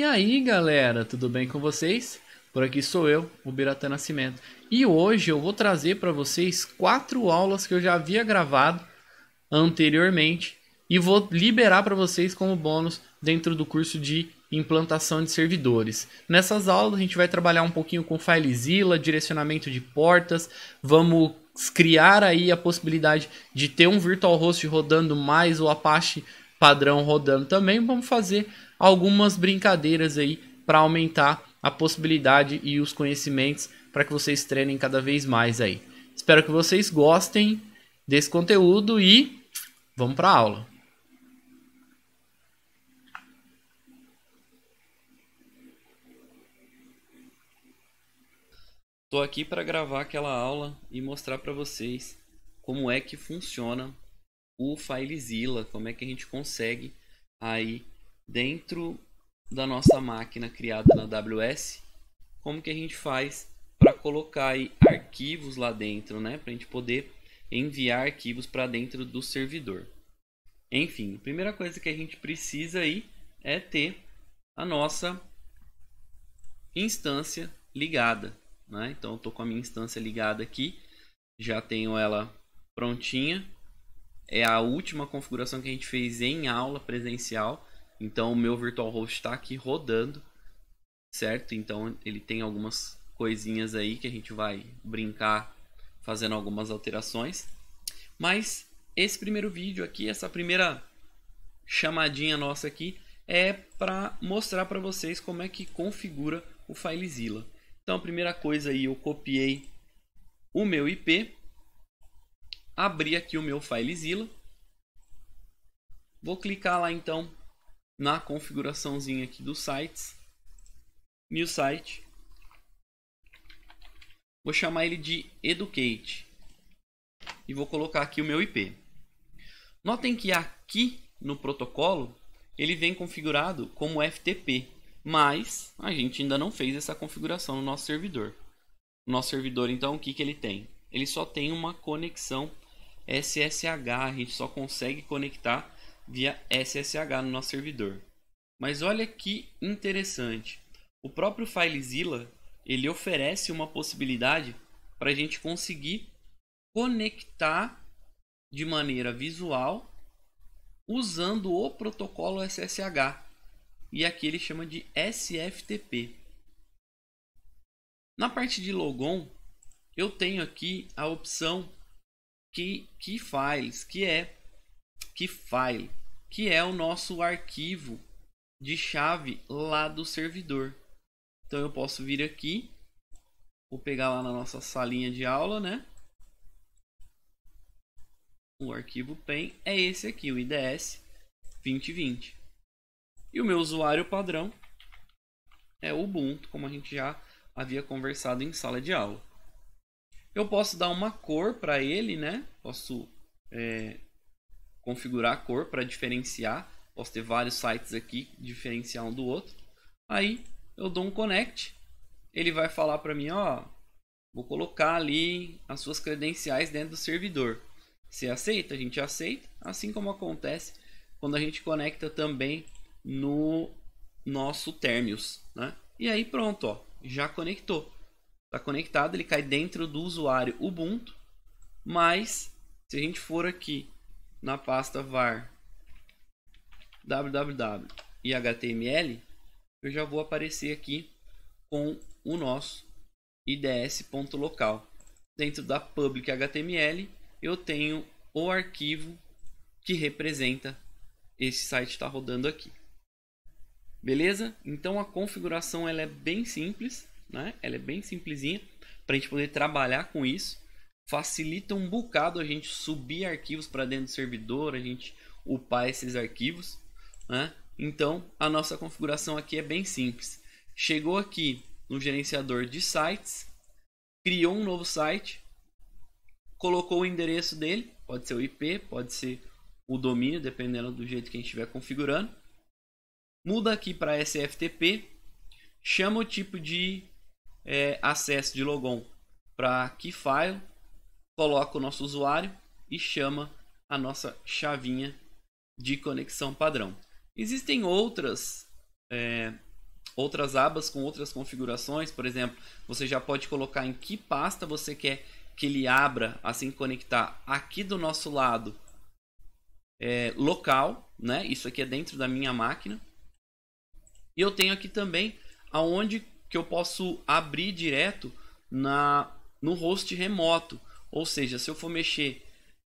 E aí galera, tudo bem com vocês? Por aqui sou eu, o Nascimento. E hoje eu vou trazer para vocês quatro aulas que eu já havia gravado anteriormente e vou liberar para vocês como bônus dentro do curso de implantação de servidores. Nessas aulas a gente vai trabalhar um pouquinho com FileZilla, direcionamento de portas, vamos criar aí a possibilidade de ter um virtual host rodando mais o Apache padrão rodando também, vamos fazer algumas brincadeiras aí para aumentar a possibilidade e os conhecimentos para que vocês treinem cada vez mais aí. Espero que vocês gostem desse conteúdo e vamos para a aula. Estou aqui para gravar aquela aula e mostrar para vocês como é que funciona o FileZilla, como é que a gente consegue aí dentro da nossa máquina criada na AWS, como que a gente faz para colocar arquivos lá dentro, né, para a gente poder enviar arquivos para dentro do servidor. Enfim, a primeira coisa que a gente precisa aí é ter a nossa instância ligada. Né? Então, estou com a minha instância ligada aqui, já tenho ela prontinha é a última configuração que a gente fez em aula presencial. Então o meu virtual host está aqui rodando, certo? Então ele tem algumas coisinhas aí que a gente vai brincar fazendo algumas alterações. Mas esse primeiro vídeo aqui, essa primeira chamadinha nossa aqui, é para mostrar para vocês como é que configura o FileZilla. Então a primeira coisa aí, eu copiei o meu IP abrir aqui o meu FileZilla. Vou clicar lá então na configuraçãozinha aqui do sites. New Site. Vou chamar ele de Educate. E vou colocar aqui o meu IP. Notem que aqui no protocolo ele vem configurado como FTP, mas a gente ainda não fez essa configuração no nosso servidor. nosso servidor, então, o que, que ele tem? Ele só tem uma conexão SSH, a gente só consegue conectar via SSH no nosso servidor. Mas olha que interessante, o próprio FileZilla ele oferece uma possibilidade para a gente conseguir conectar de maneira visual usando o protocolo SSH e aqui ele chama de SFTP. Na parte de logon, eu tenho aqui a opção que que files, que é que file, que é o nosso arquivo de chave lá do servidor. Então eu posso vir aqui, vou pegar lá na nossa salinha de aula, né? O arquivo PEN é esse aqui, o IDS 2020. E o meu usuário padrão é o Ubuntu, como a gente já havia conversado em sala de aula. Eu posso dar uma cor para ele, né? Posso é, configurar a cor para diferenciar. Posso ter vários sites aqui, diferenciar um do outro. Aí eu dou um connect. Ele vai falar para mim, ó, vou colocar ali as suas credenciais dentro do servidor. Você aceita? A gente aceita. Assim como acontece quando a gente conecta também no nosso Termius, né? E aí pronto, ó, já conectou está conectado, ele cai dentro do usuário Ubuntu, mas se a gente for aqui na pasta var www e html, eu já vou aparecer aqui com o nosso ids.local. Dentro da public html, eu tenho o arquivo que representa esse site está rodando aqui. Beleza? Então a configuração ela é bem simples né? Ela é bem simplesinha para a gente poder trabalhar com isso. Facilita um bocado a gente subir arquivos para dentro do servidor, a gente upar esses arquivos, né? Então, a nossa configuração aqui é bem simples. Chegou aqui no gerenciador de sites, criou um novo site, colocou o endereço dele, pode ser o IP, pode ser o domínio, dependendo do jeito que a gente estiver configurando. Muda aqui para SFTP, chama o tipo de é, acesso de logon para keyfile, coloca o nosso usuário e chama a nossa chavinha de conexão padrão. Existem outras é, outras abas com outras configurações, por exemplo, você já pode colocar em que pasta você quer que ele abra, assim conectar aqui do nosso lado é, local, né? Isso aqui é dentro da minha máquina. E eu tenho aqui também aonde que eu posso abrir direto na no host remoto. Ou seja, se eu for mexer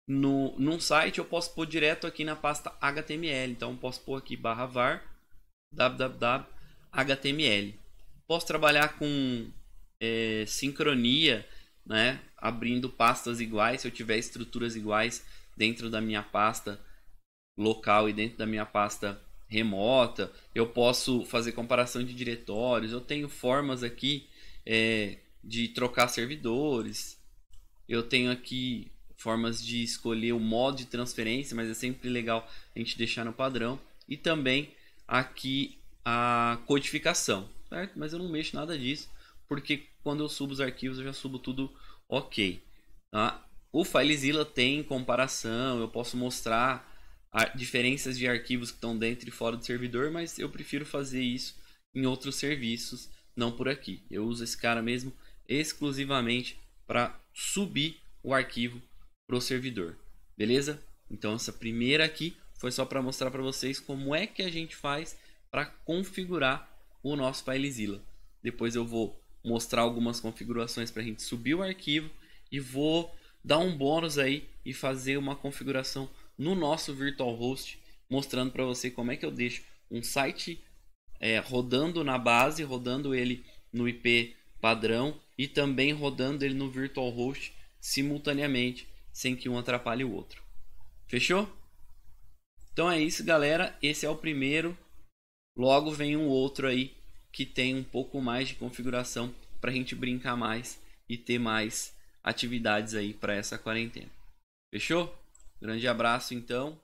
no, num site, eu posso pôr direto aqui na pasta HTML. Então, eu posso pôr aqui barra var www.html. Posso trabalhar com é, sincronia, né? abrindo pastas iguais, se eu tiver estruturas iguais dentro da minha pasta local e dentro da minha pasta remota, eu posso fazer comparação de diretórios, eu tenho formas aqui é, de trocar servidores, eu tenho aqui formas de escolher o modo de transferência, mas é sempre legal a gente deixar no padrão, e também aqui a codificação, certo? Mas eu não mexo nada disso, porque quando eu subo os arquivos eu já subo tudo ok. Tá? O FileZilla tem comparação, eu posso mostrar diferenças de arquivos que estão dentro e fora do servidor, mas eu prefiro fazer isso em outros serviços, não por aqui. Eu uso esse cara mesmo exclusivamente para subir o arquivo para o servidor, beleza? Então essa primeira aqui foi só para mostrar para vocês como é que a gente faz para configurar o nosso FileZilla. Depois eu vou mostrar algumas configurações para a gente subir o arquivo e vou dar um bônus aí e fazer uma configuração no nosso virtual host, mostrando para você como é que eu deixo um site é, rodando na base, rodando ele no IP padrão e também rodando ele no virtual host simultaneamente, sem que um atrapalhe o outro. Fechou? Então é isso, galera. Esse é o primeiro. Logo vem um outro aí que tem um pouco mais de configuração para a gente brincar mais e ter mais atividades aí para essa quarentena. Fechou? Grande abraço, então.